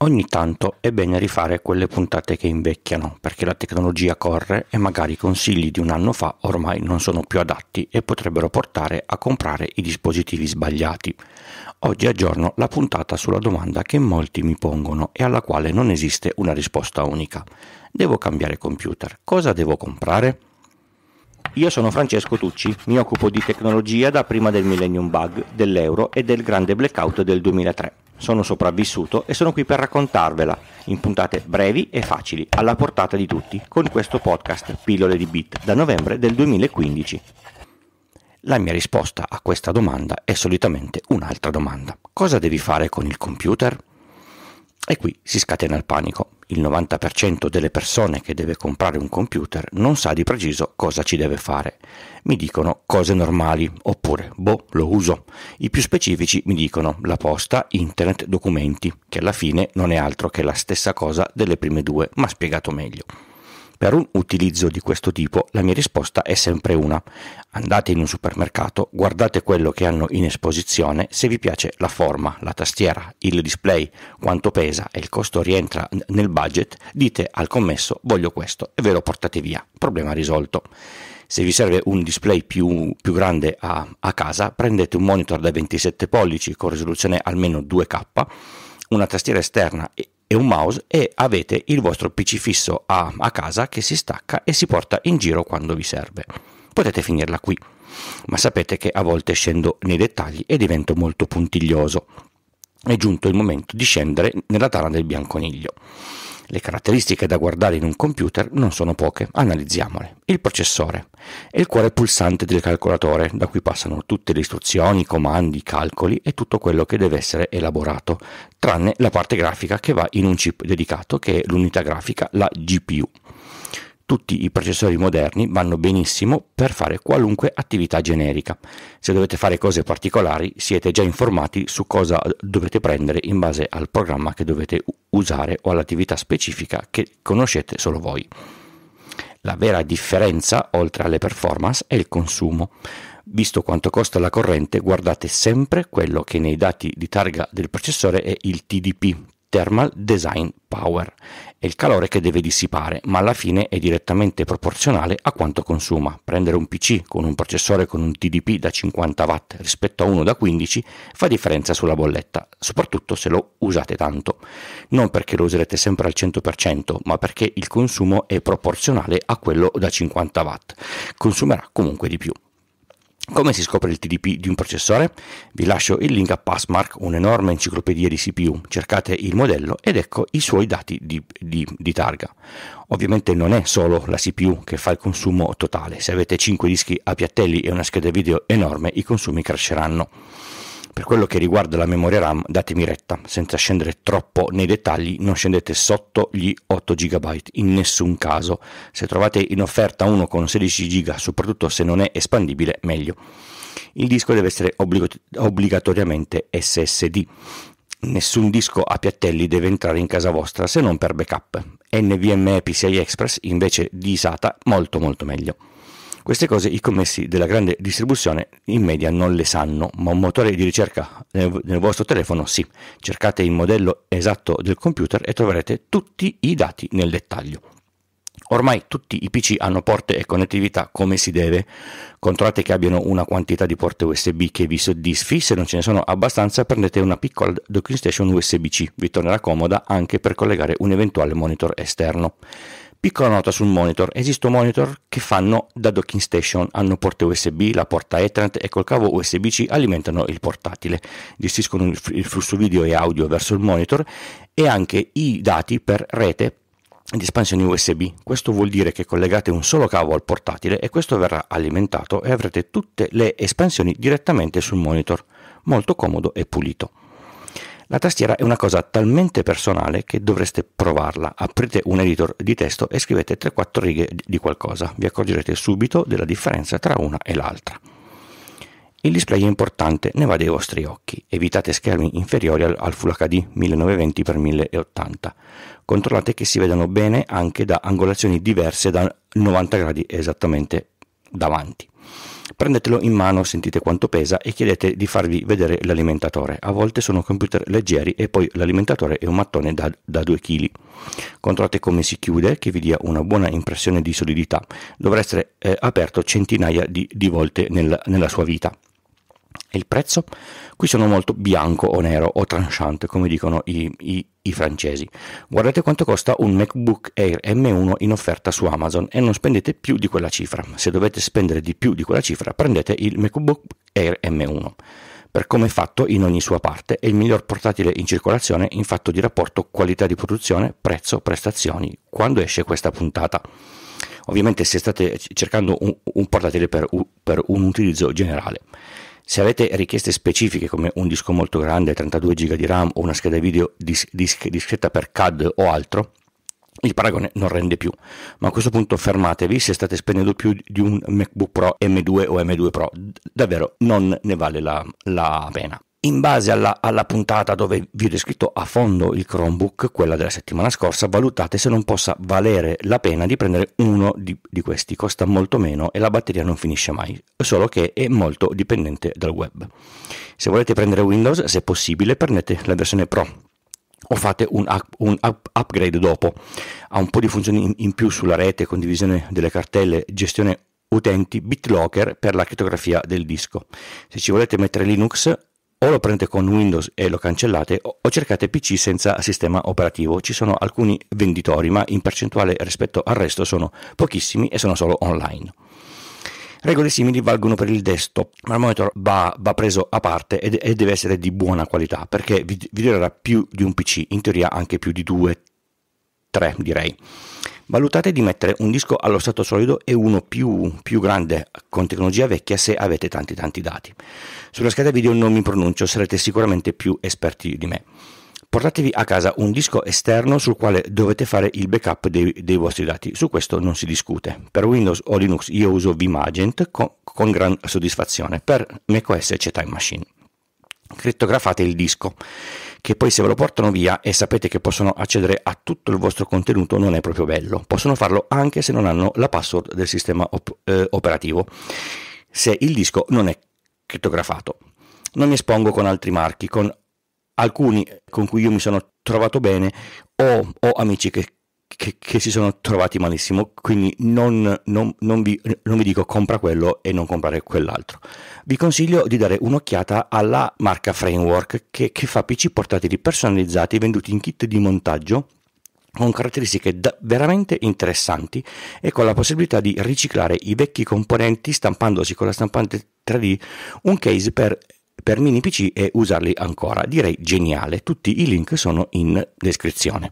Ogni tanto è bene rifare quelle puntate che invecchiano, perché la tecnologia corre e magari i consigli di un anno fa ormai non sono più adatti e potrebbero portare a comprare i dispositivi sbagliati. Oggi aggiorno la puntata sulla domanda che molti mi pongono e alla quale non esiste una risposta unica. Devo cambiare computer, cosa devo comprare? Io sono Francesco Tucci, mi occupo di tecnologia da prima del Millennium Bug, dell'euro e del grande blackout del 2003 sono sopravvissuto e sono qui per raccontarvela in puntate brevi e facili, alla portata di tutti, con questo podcast Pillole di Bit da novembre del 2015. La mia risposta a questa domanda è solitamente un'altra domanda. Cosa devi fare con il computer? E qui si scatena il panico. Il 90% delle persone che deve comprare un computer non sa di preciso cosa ci deve fare. Mi dicono cose normali, oppure boh, lo uso. I più specifici mi dicono la posta, internet, documenti, che alla fine non è altro che la stessa cosa delle prime due, ma spiegato meglio. Per un utilizzo di questo tipo la mia risposta è sempre una. Andate in un supermercato, guardate quello che hanno in esposizione, se vi piace la forma, la tastiera, il display, quanto pesa e il costo rientra nel budget, dite al commesso voglio questo e ve lo portate via. Problema risolto. Se vi serve un display più, più grande a, a casa, prendete un monitor da 27 pollici con risoluzione almeno 2K, una tastiera esterna e e un mouse e avete il vostro PC fisso a, a casa che si stacca e si porta in giro quando vi serve. Potete finirla qui, ma sapete che a volte scendo nei dettagli e divento molto puntiglioso. È giunto il momento di scendere nella tana del bianconiglio. Le caratteristiche da guardare in un computer non sono poche, analizziamole. Il processore è il cuore pulsante del calcolatore, da cui passano tutte le istruzioni, i comandi, i calcoli e tutto quello che deve essere elaborato, tranne la parte grafica che va in un chip dedicato che è l'unità grafica, la GPU. Tutti i processori moderni vanno benissimo per fare qualunque attività generica. Se dovete fare cose particolari siete già informati su cosa dovete prendere in base al programma che dovete usare o all'attività specifica che conoscete solo voi. La vera differenza, oltre alle performance, è il consumo. Visto quanto costa la corrente, guardate sempre quello che nei dati di targa del processore è il TDP, Thermal Design Power, è il calore che deve dissipare, ma alla fine è direttamente proporzionale a quanto consuma. Prendere un PC con un processore con un TDP da 50 watt rispetto a uno da 15 fa differenza sulla bolletta, soprattutto se lo usate tanto. Non perché lo userete sempre al 100%, ma perché il consumo è proporzionale a quello da 50 watt. Consumerà comunque di più. Come si scopre il TDP di un processore? Vi lascio il link a Passmark, un'enorme enciclopedia di CPU. Cercate il modello ed ecco i suoi dati di, di, di, targa. Ovviamente non è solo la CPU che fa il consumo totale. Se avete 5 dischi a piattelli e una scheda video enorme, i consumi cresceranno. Per quello che riguarda la memoria RAM, datemi retta, senza scendere troppo nei dettagli, non scendete sotto gli 8 GB in nessun caso. Se trovate in offerta uno con 16 GB, soprattutto se non è espandibile, meglio. Il disco deve essere obbligo- obbligatoriamente SSD. Nessun disco a piattelli deve entrare in casa vostra se non per backup. NVMe PCI Express invece di SATA molto molto meglio. Queste cose i commessi della grande distribuzione in media non le sanno, ma un motore di ricerca nel vostro telefono sì. Cercate il modello esatto del computer e troverete tutti i dati nel dettaglio. Ormai tutti i PC hanno porte e connettività come si deve. Controllate che abbiano una quantità di porte USB che vi soddisfi, se non ce ne sono abbastanza prendete una piccola docking station USB-C, vi tornerà comoda anche per collegare un eventuale monitor esterno. Piccola nota sul monitor, esistono monitor che fanno da docking station, hanno porte USB, la porta Ethernet e col cavo USB-C alimentano il portatile, gestiscono il flusso video e audio verso il monitor e anche i dati per rete di espansione USB. Questo vuol dire che collegate un solo cavo al portatile e questo verrà alimentato e avrete tutte le espansioni direttamente sul monitor. Molto comodo e pulito. La tastiera è una cosa talmente personale che dovreste provarla. Aprite un editor di testo e scrivete 3-4 righe di qualcosa. Vi accorgerete subito della differenza tra una e l'altra. Il display è importante, ne va dei vostri occhi. Evitate schermi inferiori al, al Full HD 1920x1080. Controllate che si vedano bene anche da angolazioni diverse da 90 gradi esattamente davanti prendetelo in mano, sentite quanto pesa e chiedete di farvi vedere l'alimentatore. A volte sono computer leggeri e poi l'alimentatore è un mattone da, da 2 kg. Controllate come si chiude, che vi dia una buona impressione di solidità. Dovrà essere eh, aperto centinaia di, di volte nel, nella sua vita. E il prezzo? Qui sono molto bianco o nero o tranchant, come dicono i, i, i, francesi. Guardate quanto costa un MacBook Air M1 in offerta su Amazon e non spendete più di quella cifra. Se dovete spendere di più di quella cifra, prendete il MacBook Air M1 per come è fatto in ogni sua parte, è il miglior portatile in circolazione in fatto di rapporto qualità di produzione, prezzo, prestazioni, quando esce questa puntata. Ovviamente se state cercando un, un portatile per, per un utilizzo generale. Se avete richieste specifiche come un disco molto grande, 32 GB di RAM o una scheda video dis- dis- discreta per CAD o altro, il paragone non rende più, ma a questo punto fermatevi se state spendendo più di un MacBook Pro M2 o M2 Pro, davvero non ne vale la, la pena. In base alla, alla, puntata dove vi ho descritto a fondo il Chromebook, quella della settimana scorsa, valutate se non possa valere la pena di prendere uno di, di, questi. Costa molto meno e la batteria non finisce mai, solo che è molto dipendente dal web. Se volete prendere Windows, se possibile, prendete la versione Pro o fate un, up, un up, upgrade dopo. Ha un po' di funzioni in, in più sulla rete, condivisione delle cartelle, gestione utenti BitLocker per la crittografia del disco. Se ci volete mettere Linux o lo prendete con Windows e lo cancellate o cercate PC senza sistema operativo. Ci sono alcuni venditori, ma in percentuale rispetto al resto sono pochissimi e sono solo online. Regole simili valgono per il desktop, ma il monitor va, va preso a parte e, deve essere di buona qualità perché vi, durerà più di un PC, in teoria anche più di due, 3 direi. Valutate di mettere un disco allo stato solido e uno più, più, grande con tecnologia vecchia se avete tanti tanti dati. Sulla scheda video non mi pronuncio, sarete sicuramente più esperti di me. Portatevi a casa un disco esterno sul quale dovete fare il backup dei, dei vostri dati, su questo non si discute. Per Windows o Linux io uso Vimagent con, con gran soddisfazione, per macOS c'è Time Machine. Crittografate il disco che poi se ve lo portano via e sapete che possono accedere a tutto il vostro contenuto non è proprio bello. Possono farlo anche se non hanno la password del sistema op- eh, operativo, se il disco non è crittografato. Non mi espongo con altri marchi, con alcuni con cui io mi sono trovato bene o ho amici che che, che, si sono trovati malissimo, quindi non, non, non, vi, non, vi, dico compra quello e non comprare quell'altro. Vi consiglio di dare un'occhiata alla marca Framework che, che fa PC portatili personalizzati venduti in kit di montaggio con caratteristiche da- veramente interessanti e con la possibilità di riciclare i vecchi componenti stampandosi con la stampante 3D un case per per mini PC e usarli ancora. Direi geniale, tutti i link sono in descrizione.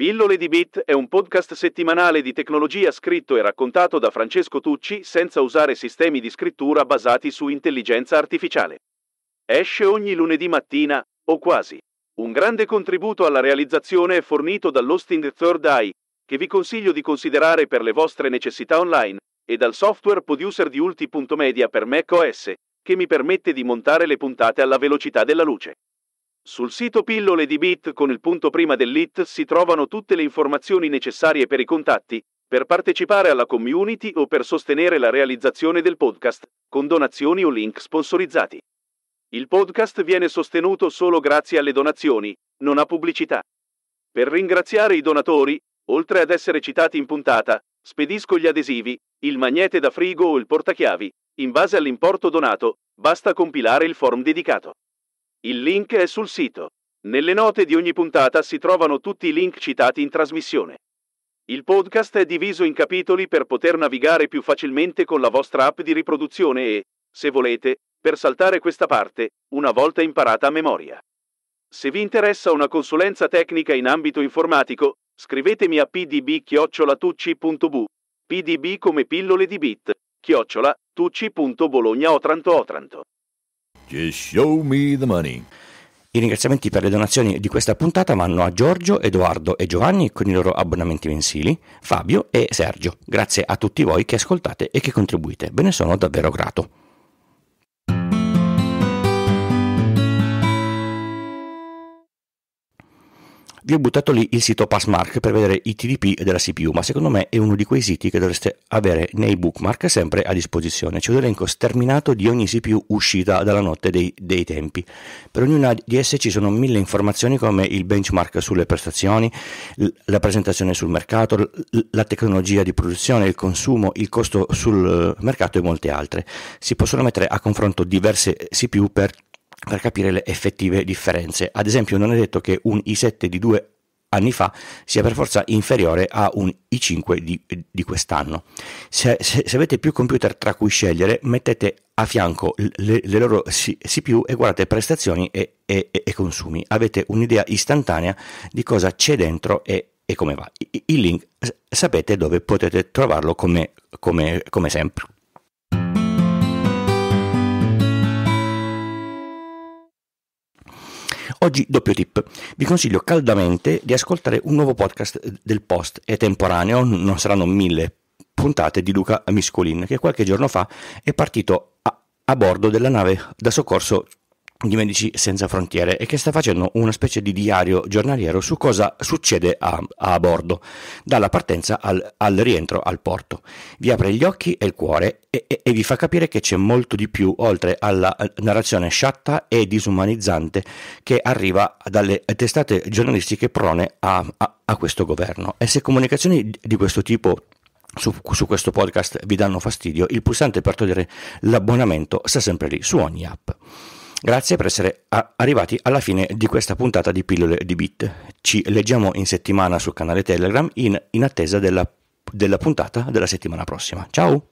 Pillole di Bit è un podcast settimanale di tecnologia scritto e raccontato da Francesco Tucci senza usare sistemi di scrittura basati su intelligenza artificiale. Esce ogni lunedì mattina, o quasi. Un grande contributo alla realizzazione è fornito dall'hosting Third Eye, che vi consiglio di considerare per le vostre necessità online, e dal software producer di ulti.media per macOS, che mi permette di montare le puntate alla velocità della luce. Sul sito pillole di Bit con il punto prima dell'it si trovano tutte le informazioni necessarie per i contatti, per partecipare alla community o per sostenere la realizzazione del podcast, con donazioni o link sponsorizzati. Il podcast viene sostenuto solo grazie alle donazioni, non ha pubblicità. Per ringraziare i donatori, oltre ad essere citati in puntata, spedisco gli adesivi, il magnete da frigo o il portachiavi. In base all'importo donato, basta compilare il form dedicato. Il link è sul sito. Nelle note di ogni puntata si trovano tutti i link citati in trasmissione. Il podcast è diviso in capitoli per poter navigare più facilmente con la vostra app di riproduzione e, se volete, per saltare questa parte, una volta imparata a memoria. Se vi interessa una consulenza tecnica in ambito informatico, scrivetemi a pdb-tucci.bu, pdb come pillole di bit, chiocciola, tucci.bologna otranto otranto. Just show me the money. I ringraziamenti per le donazioni di questa puntata vanno a Giorgio, Edoardo e Giovanni con i loro abbonamenti mensili, Fabio e Sergio. Grazie a tutti voi che ascoltate e che contribuite, ve ne sono davvero grato. vi ho buttato lì il sito Passmark per vedere i TDP della CPU, ma secondo me è uno di quei siti che dovreste avere nei bookmark sempre a disposizione. C'è un elenco sterminato di ogni CPU uscita dalla notte dei, dei tempi. Per ognuna di esse ci sono mille informazioni come il benchmark sulle prestazioni, la presentazione sul mercato, la tecnologia di produzione, il consumo, il costo sul mercato e molte altre. Si possono mettere a confronto diverse CPU per per capire le effettive differenze. Ad esempio non è detto che un i7 di due anni fa sia per forza inferiore a un i5 di, di quest'anno. Se, se, se, avete più computer tra cui scegliere, mettete a fianco le, le loro CPU e guardate prestazioni e, e, e consumi. Avete un'idea istantanea di cosa c'è dentro e, e come va. Il link sapete dove potete trovarlo come, come, come sempre. Oggi doppio tip. Vi consiglio caldamente di ascoltare un nuovo podcast del Post, è temporaneo, non saranno mille puntate di Luca Miscolin, che qualche giorno fa è partito a, a bordo della nave da soccorso di Medici Senza Frontiere e che sta facendo una specie di diario giornaliero su cosa succede a, a bordo, dalla partenza al, al, rientro al porto. Vi apre gli occhi e il cuore e, e, e vi fa capire che c'è molto di più oltre alla eh, narrazione sciatta e disumanizzante che arriva dalle testate giornalistiche prone a, a, a questo governo. E se comunicazioni di questo tipo su, su, questo podcast vi danno fastidio, il pulsante per togliere l'abbonamento sta sempre lì, su ogni app. Grazie per essere arrivati alla fine di questa puntata di Pillole di Bit. Ci leggiamo in settimana sul canale Telegram in, in attesa della, della puntata della settimana prossima. Ciao!